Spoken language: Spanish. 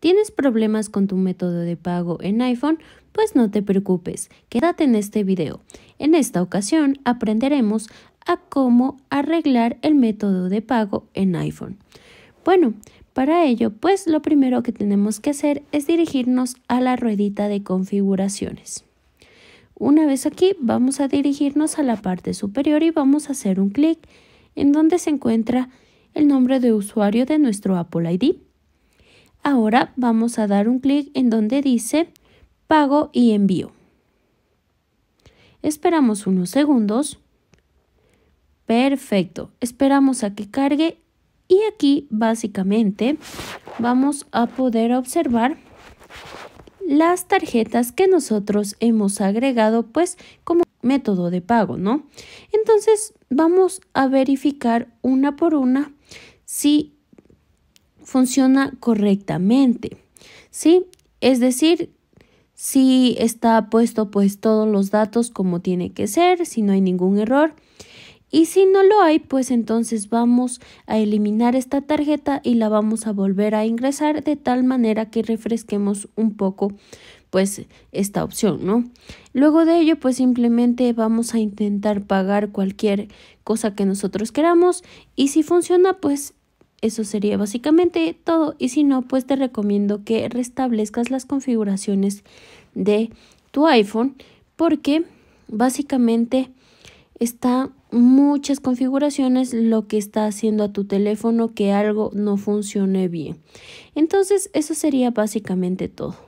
¿Tienes problemas con tu método de pago en iPhone? Pues no te preocupes, quédate en este video. En esta ocasión aprenderemos a cómo arreglar el método de pago en iPhone. Bueno, para ello, pues lo primero que tenemos que hacer es dirigirnos a la ruedita de configuraciones. Una vez aquí, vamos a dirigirnos a la parte superior y vamos a hacer un clic en donde se encuentra el nombre de usuario de nuestro Apple ID. Ahora vamos a dar un clic en donde dice pago y envío. Esperamos unos segundos. Perfecto, esperamos a que cargue y aquí básicamente vamos a poder observar las tarjetas que nosotros hemos agregado pues como método de pago, ¿no? Entonces vamos a verificar una por una si funciona correctamente. ¿Sí? Es decir, si está puesto pues todos los datos como tiene que ser, si no hay ningún error. Y si no lo hay, pues entonces vamos a eliminar esta tarjeta y la vamos a volver a ingresar de tal manera que refresquemos un poco pues esta opción, ¿no? Luego de ello, pues simplemente vamos a intentar pagar cualquier cosa que nosotros queramos y si funciona, pues eso sería básicamente todo y si no, pues te recomiendo que restablezcas las configuraciones de tu iPhone porque básicamente está muchas configuraciones lo que está haciendo a tu teléfono que algo no funcione bien. Entonces, eso sería básicamente todo.